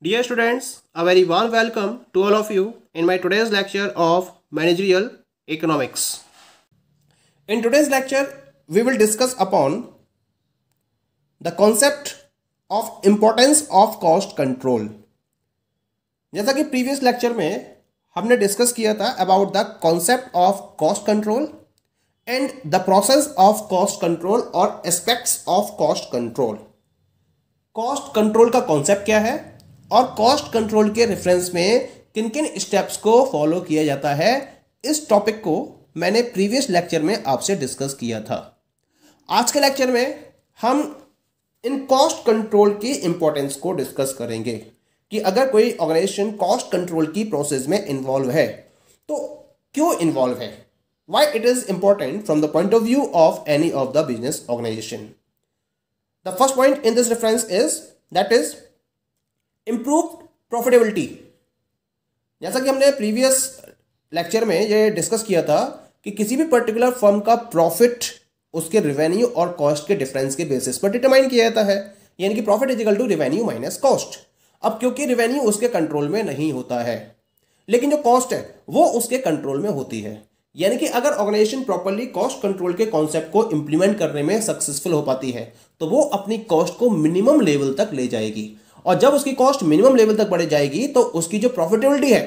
Dear students, a very warm welcome to all of you in my today's lecture of Managerial Economics. In today's lecture, we will discuss upon the concept of importance of cost control. जैसा कि previous lecture में हमने discuss किया था about the concept of cost control and the process of cost control or aspects of cost control. Cost control का concept क्या है और कॉस्ट कंट्रोल के रेफरेंस में किन किन स्टेप्स को फॉलो किया जाता है इस टॉपिक को मैंने प्रीवियस लेक्चर में आपसे डिस्कस किया था आज के लेक्चर में हम इन कॉस्ट कंट्रोल की इम्पोर्टेंस को डिस्कस करेंगे कि अगर कोई ऑर्गेनाइजेशन कॉस्ट कंट्रोल की प्रोसेस में इन्वॉल्व है तो क्यों इन्वॉल्व है why it is important from the point of view of any of the business organisation the first point in this reference is that is improve profitability जैसा कि हमने previous lecture में ये डिस्कस किया था कि किसी भी पर्टिकुलर फर्म का प्रॉफिट उसके रेवेन्यू और कॉस्ट के डिफरेंस के बेसिस पर डिटरमाइन किया जाता है यानी कि profit equal to revenue minus cost अब क्योंकि रेवेन्यू उसके कंट्रोल में नहीं होता है लेकिन जो कॉस्ट है वो उसके कंट्रोल में होती है यानी कि अगर ऑर्गेनाइजेशन प्रॉपरली कॉस्ट कंट्रोल के कॉन्सेप्ट को इंप्लीमेंट करने में सक्सेसफुल हो पाती है तो वो अपनी कॉस्ट को मिनिमम लेवल तक ले जाएगी और जब उसकी कॉस्ट मिनिमम लेवल तक बढ़ जाएगी तो उसकी जो प्रॉफिटेबिलिटी है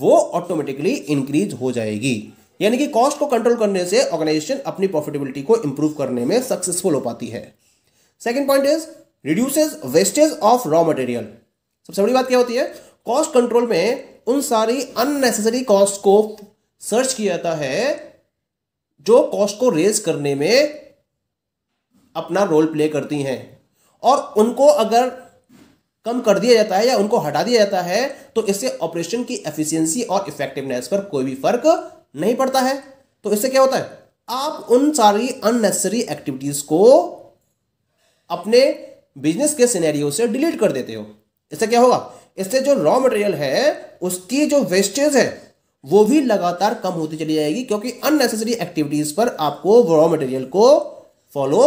वो ऑटोमेटिकली इंक्रीज हो जाएगी यानी कि कॉस्ट को कंट्रोल करने से ऑर्गेनाइजेशन अपनी प्रॉफिटेबिलिटी को इंप्रूव करने में सक्सेसफुल हो पाती है second point is reduces wastage of raw material सबसे बड़ी बात क्या होती है कॉस्ट कंट्रोल में उन सारी अननेसेसरी कॉस्ट को सर्च किया जाता है जो कॉस्ट को रेज करने में अपना रोल प्ले करती हैं और उनको अगर कम कर दिया जाता है या उनको हटा दिया जाता है तो इससे ऑपरेशन की एफिशिएंसी और इफेक्टिवनेस पर कोई भी फर्क नहीं पड़ता है तो इससे क्या होता है आप उन सारी अननेसेसरी एक्टिविटीज को अपने बिजनेस के सिनेरियो से डिलीट कर देते हो इससे क्या होगा इससे जो रॉ मटेरियल है उसकी जो वेस्टेज है वो भी लगातार कम होती चली जाएगी क्योंकि अननेसेसरी एक्टिविटीज पर आपको रॉ मटेरियल को फॉलो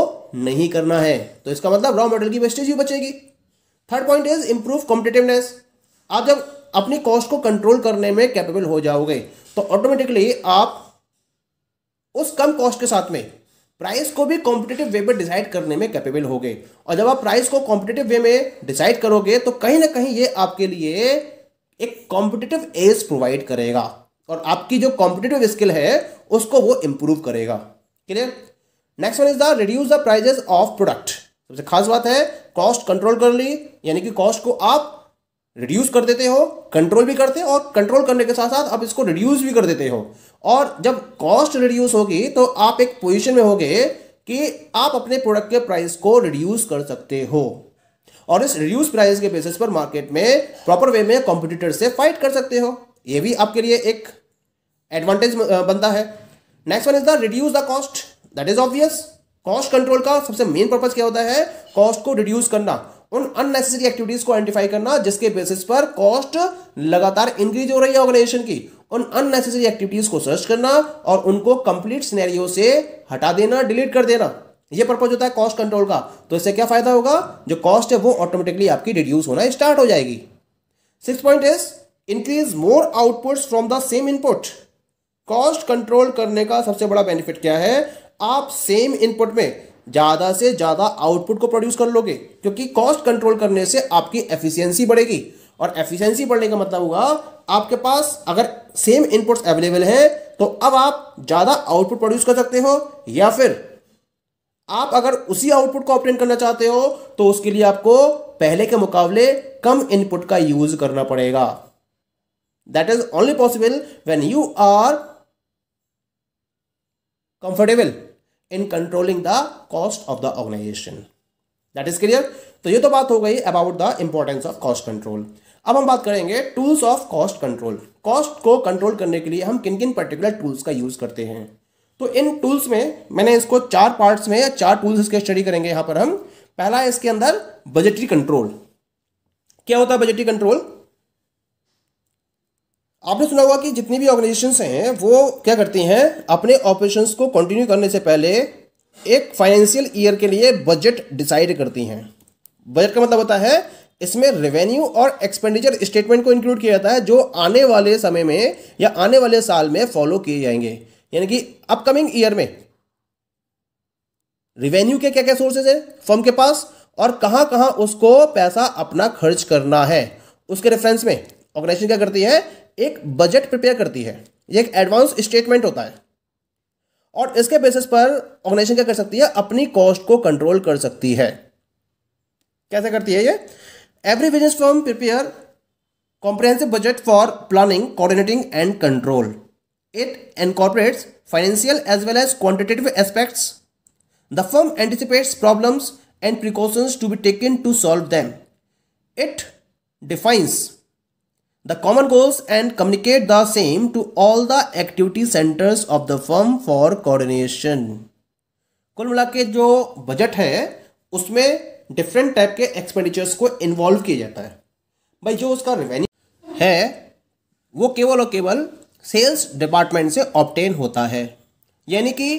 नहीं करना है तो इसका मतलब रॉ मटेरियल की वेस्टेज भी बचेगी third point is improve competitiveness आप जब अपनी कॉस्ट को कंट्रोल करने में कैपेबल हो जाओगे तो ऑटोमेटिकली आप उस कम कॉस्ट के साथ में प्राइस को भी कॉम्पिटेटिव वे में डिसाइड करने में कैपेबल हो गए और जब आप प्राइस को कॉम्पिटेटिव वे में डिसाइड करोगे तो कहीं ना कहीं ये आपके लिए एक कॉम्पिटेटिव एज प्रोवाइड करेगा और आपकी जो कॉम्पिटेटिव स्किल है उसको वो इंप्रूव करेगा clear next one is the reduce the prices of product सबसे खास बात है कॉस्ट कंट्रोल कर ली यानी कि कॉस्ट को आप रिड्यूस कर देते हो कंट्रोल भी करते हो और कंट्रोल करने के साथ साथ आप इसको रिड्यूस भी कर देते हो और जब कॉस्ट रिड्यूस होगी तो आप एक पोजीशन में होगे कि आप अपने प्रोडक्ट के प्राइस को रिड्यूस कर सकते हो और इस रिड्यूस प्राइस के बेसिस पर मार्केट में प्रॉपर वे में कॉम्पिटिटर से फाइट कर सकते हो ये भी आपके लिए एक एडवांटेज बनता है next one is the reduce the cost that is obvious cost control का सबसे मेन पर्पज क्या होता है कॉस्ट को रिड्यूस करना उन अननेसेसरी एक्टिविटीज को आइडेंटिफाई करना जिसके बेसिस पर कॉस्ट लगातार इंक्रीज हो रही है ऑर्गेनाइजेशन की उन अननेसेसरी एक्टिविटीज को सर्च करना और उनको कंप्लीट सिनेरियो से हटा देना डिलीट कर देना ये पर्पज होता है कॉस्ट कंट्रोल का तो इससे क्या फायदा होगा जो कॉस्ट है वो ऑटोमेटिकली आपकी रिड्यूस होना स्टार्ट हो जाएगी six point is increase more outputs from the same input cost control करने का सबसे बड़ा बेनिफिट क्या है आप सेम इनपुट में ज़्यादा से ज़्यादा आउटपुट को प्रोड्यूस कर लोगे क्योंकि कॉस्ट कंट्रोल करने से आपकी एफिशिएंसी बढ़ेगी और एफिशिएंसी बढ़ने का मतलब होगा आपके पास अगर सेम इनपुट्स अवेलेबल हैं तो अब आप ज़्यादा आउटपुट प्रोड्यूस कर सकते हो या फिर आप अगर उसी आउटपुट को ऑप्टेन करना चाहते हो तो उसके लिए आपको पहले के मुकाबले कम इनपुट का यूज करना पड़ेगा that is only possible when you are comfortable in controlling the cost of the organisation that is clear तो ये तो बात हो गई about the importance of cost control अब हम बात करेंगे tools of cost control cost को कंट्रोल करने के लिए हम किन किन पर्टिकुलर टूल्स का यूज़ करते हैं तो इन टूल्स में मैंने इसको चार पार्ट्स में या चार टूल्स इसके स्टडी करेंगे यहां पर हम पहला है इसके अंदर बजटरी कंट्रोल क्या होता है बजटरी कंट्रोल आपने सुना होगा कि जितनी भी ऑर्गेनाइजेशन हैं वो क्या करती हैं अपने ऑपरेशंस को कंटिन्यू करने से पहले एक फाइनेंशियल ईयर के लिए बजट डिसाइड करती हैं बजट का मतलब होता है इसमें रेवेन्यू और एक्सपेंडिचर स्टेटमेंट को इंक्लूड किया जाता है जो आने वाले समय में या आने वाले साल में फॉलो किए जाएंगे यानी कि अपकमिंग ईयर में रेवेन्यू के क्या क्या सोर्सेज है फर्म के पास और कहां कहां उसको पैसा अपना खर्च करना है उसके रेफरेंस में ऑर्गेनाइजेशन क्या करती है एक बजट प्रिपेयर करती है ये एक एडवांस स्टेटमेंट होता है और इसके बेसिस पर ऑर्गेनाइजेशन क्या कर सकती है अपनी कॉस्ट को कंट्रोल कर सकती है कैसे करती है ये every business form prepare comprehensive budget for planning coordinating and control it incorporates financial as well as quantitative aspects the firm anticipates problems and precautions to be taken to solve them it defines the common goals and communicate the same to all the activity centers of the firm for coordination कुल मिला के जो budget है उसमें different type के expenditures को involve किया जाता है भाई जो उसका रेवेन्यू है वो केवल और केवल सेल्स डिपार्टमेंट से ऑप्टेन होता है यानी कि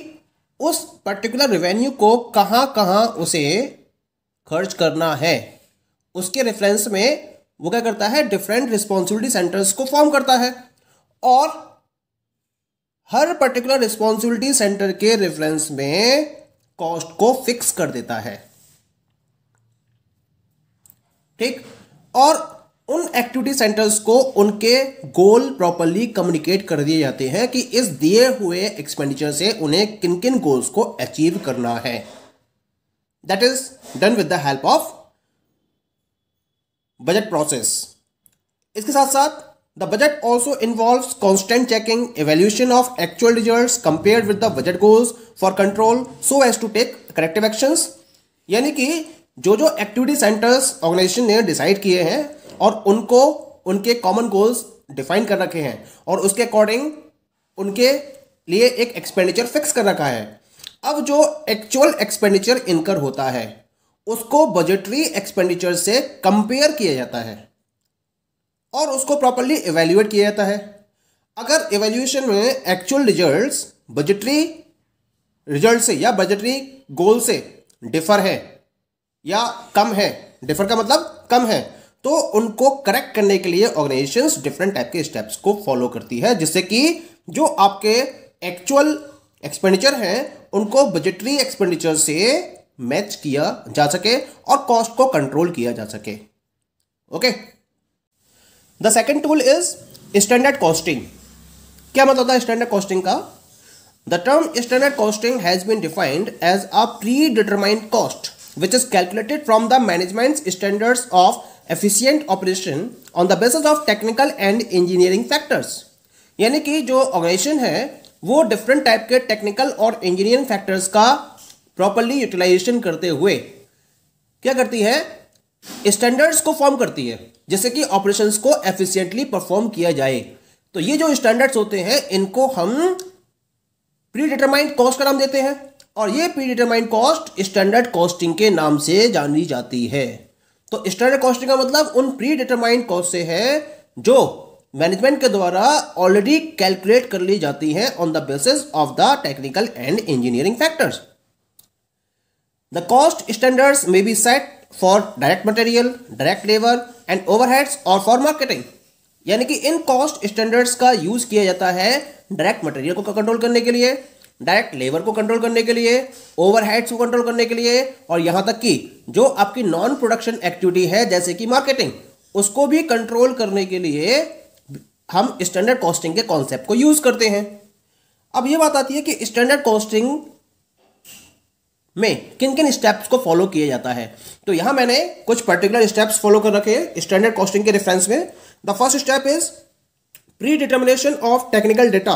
उस पर्टिकुलर रेवेन्यू को कहाँ कहाँ उसे खर्च करना है उसके रेफरेंस में वो क्या करता है डिफरेंट रिस्पॉन्सिबिलिटी सेंटर्स को फॉर्म करता है और हर पर्टिकुलर रिस्पॉन्सिबिलिटी सेंटर के रेफरेंस में कॉस्ट को फिक्स कर देता है ठीक और उन एक्टिविटी सेंटर्स को उनके गोल प्रॉपरली कम्युनिकेट कर दिए जाते हैं कि इस दिए हुए एक्सपेंडिचर से उन्हें किन किन गोल्स को अचीव करना है that is done with the help of budget process इसके साथ साथ the budget also involve constant checking evaluation of actual result compare with the budget goals for control so as to take corrective actions यानी कि जो जो activity centres organisation ने decide किए हैं और उनको उनके कॉमन गोल्स डिफाइन कर रखे हैं और उसके अकॉर्डिंग उनके लिए एक एक्सपेंडिचर फिक्स कर रखा है अब जो एक्चुअल एक्सपेंडिचर इनकर होता है उसको बजटरी एक्सपेंडिचर से कंपेयर किया जाता है और उसको प्रॉपरली इवेल्यूएट किया जाता है अगर इवेल्यूएशन में एक्चुअल रिजल्ट्स बजटरी रिजल्ट से या बजटरी गोल से डिफर है या कम है डिफर का मतलब कम है तो उनको करेक्ट करने के लिए ऑर्गेनाइजेशन डिफरेंट टाइप के स्टेप्स को फॉलो करती है जिससे कि जो आपके एक्चुअल एक्सपेंडिचर हैं उनको बजटरी एक्सपेंडिचर से मैच किया जा सके और कॉस्ट को कंट्रोल किया जा सके okay the second tool is standard costing क्या मतलब था स्टैंडर्ड कॉस्टिंग का the term standard costing has been defined as a predetermined cost which is calculated from the management standard of efficient operation on the basis of technical and engineering factors यानी कि जो organisation है वो different type के technical और engineering factors का properly utilisation करते हुए क्या करती है स्टैंडर्ड्स को फॉर्म करती है जैसे कि ऑपरेशंस को एफिशिएंटली परफॉर्म किया जाए तो ये जो स्टैंडर्ड्स होते हैं इनको हम प्री डिटरमाइंड कॉस्ट का नाम देते हैं और ये predetermined cost standard costing के नाम से जानी जाती है तो स्टैंडर्ड कॉस्टिंग का मतलब उन प्री डिटरमाइंड कॉस्ट से है जो मैनेजमेंट के द्वारा ऑलरेडी कैलकुलेट कर ली जाती हैं on the basis of the technical and engineering factors The cost standards may be set for direct material, direct labor and overheads or for marketing. यानी कि इन कॉस्ट स्टैंडर्ड्स का यूज किया जाता है डायरेक्ट मटेरियल को कंट्रोल करने के लिए डायरेक्ट लेबर को कंट्रोल करने के लिए ओवरहेड्स को कंट्रोल करने के लिए और यहां तक कि जो आपकी नॉन प्रोडक्शन एक्टिविटी है जैसे कि मार्केटिंग उसको भी कंट्रोल करने के लिए हम स्टैंडर्ड कॉस्टिंग के कॉन्सेप्ट को यूज करते हैं अब ये बात आती है कि स्टैंडर्ड कॉस्टिंग में किन किन स्टेप्स को फॉलो किया जाता है तो यहां मैंने कुछ पर्टिकुलर स्टेप्स फॉलो कर रखे हैं स्टैंडर्ड कॉस्टिंग के रेफरेंस में the first step is predetermination of technical data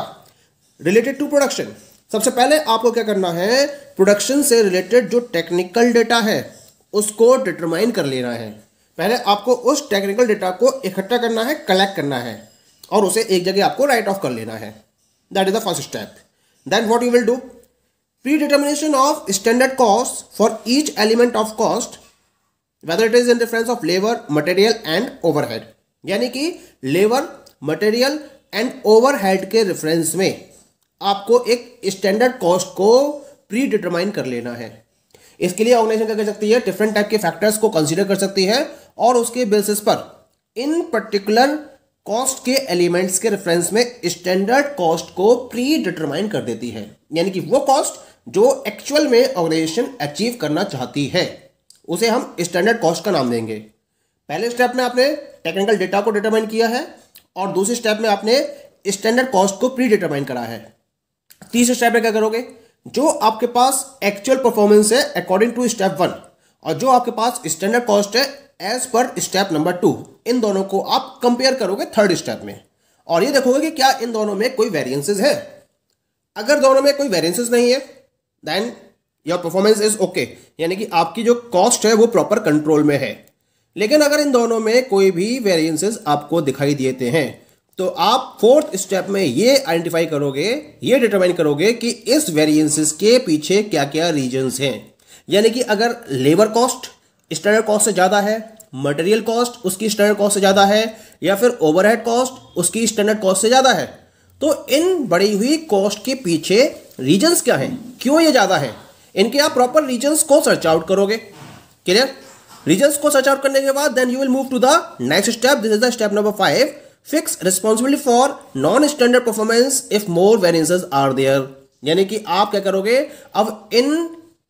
related to production सबसे पहले आपको क्या करना है प्रोडक्शन से रिलेटेड जो टेक्निकल डेटा है उसको डिटरमाइन कर लेना है पहले आपको उस टेक्निकल डेटा को इकट्ठा करना है कलेक्ट करना है और उसे एक जगह आपको राइट ऑफ कर लेना है that is the first step then what you will do predetermination of standard cost for each element of cost whether it is in reference of labour material and overhead यानी कि labour material and overhead के reference में आपको एक standard cost को predetermine कर लेना है इसके लिए ऑर्गेनाइजेशन क्या कर सकती है डिफरेंट टाइप के फैक्टर्स को कंसिडर कर सकती है और उसके बेसिस पर इन पर्टिकुलर कॉस्ट के एलिमेंट्स के रेफरेंस में स्टैंडर्ड कॉस्ट को प्री डिटरमाइन कर देती है यानी कि वो कॉस्ट जो एक्चुअल में ऑर्गेनाइजेशन अचीव करना चाहती है उसे हम स्टैंडर्ड कॉस्ट का नाम देंगे पहले स्टेप में आपने टेक्निकल डेटा को डिटरमाइन किया है और दूसरे स्टेप में आपने स्टैंडर्ड कॉस्ट को प्री डिटरमाइन करा है तीसरे स्टेप में क्या करोगे जो आपके पास एक्चुअल परफॉर्मेंस है अकॉर्डिंग टू स्टेप वन और जो आपके पास स्टैंडर्ड कॉस्ट है as per step number two इन दोनों को आप कंपेयर करोगे थर्ड स्टेप में और ये देखोगे कि क्या इन दोनों में कोई वेरियंसिस है अगर दोनों में कोई वेरियंसिस नहीं है then your performance is okay यानी कि आपकी जो कॉस्ट है वो प्रॉपर कंट्रोल में है लेकिन अगर इन दोनों में कोई भी वेरियंसेस आपको दिखाई देते हैं तो आप फोर्थ स्टेप में ये आइडेंटिफाई करोगे ये डिटरमाइन करोगे कि इस वेरिएंसेस के पीछे क्या क्या रीजंस हैं यानी कि अगर लेबर कॉस्ट स्टैंडर्ड कॉस्ट से ज़्यादा है मटेरियल कॉस्ट उसकी स्टैंडर्ड कॉस्ट से ज़्यादा है या फिर ओवरहेड कॉस्ट उसकी स्टैंडर्ड कॉस्ट से ज़्यादा है तो इन बढ़ी हुई कॉस्ट के पीछे रीजन्स क्या हैं क्यों ये ज़्यादा है इनके आप प्रॉपर रीजन्स को सर्च आउट करोगे क्लियर रीजन्स को सर्च आउट करने के बाद then you will move to the next step this is the step number five fix responsibility for non standard performance if more variances are there यानी कि आप क्या करोगे अब इन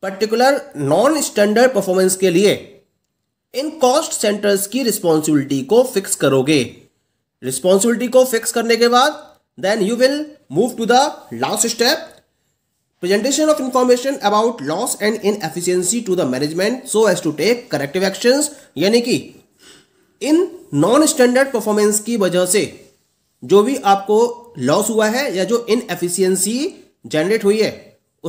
पर्टिकुलर नॉन स्टैंडर्ड परफॉर्मेंस के लिए इन कॉस्ट सेंटर्स की रिस्पॉन्सिबिलिटी को फिक्स करोगे रिस्पॉन्सिबिलिटी को फिक्स करने के बाद then you will move to the last step presentation of information about loss and inefficiency to the management so as to take corrective actions यानी कि इन नॉन स्टैंडर्ड परफॉर्मेंस की वजह से जो भी आपको लॉस हुआ है या जो एफिशियंसी जनरेट हुई है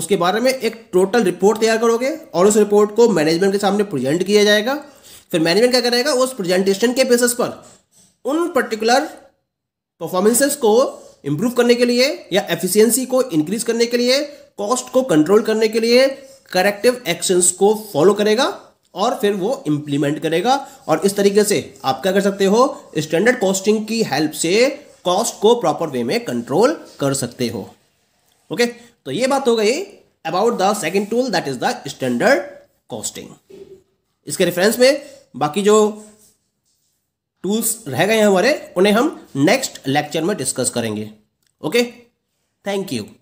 उसके बारे में एक टोटल रिपोर्ट तैयार करोगे और उस रिपोर्ट को मैनेजमेंट के सामने प्रेजेंट किया जाएगा फिर मैनेजमेंट क्या करेगा उस प्रेजेंटेशन के बेसिस पर उन पर्टिकुलर परफॉर्मेंसेस को इंप्रूव करने के लिए या एफिशिएंसी को इंक्रीज करने के लिए कॉस्ट को कंट्रोल करने के लिए करेक्टिव एक्शंस को फॉलो करेगा और फिर वो इंप्लीमेंट करेगा और इस तरीके से आप क्या कर सकते हो स्टैंडर्ड कॉस्टिंग की हेल्प से कॉस्ट को प्रॉपर वे में कंट्रोल कर सकते हो ओके तो ये बात हो गई about the second tool that is the standard costing इसके रेफरेंस में बाकी जो टूल्स रह गए हैं हमारे उन्हें हम नेक्स्ट लेक्चर में डिस्कस करेंगे ओके थैंक यू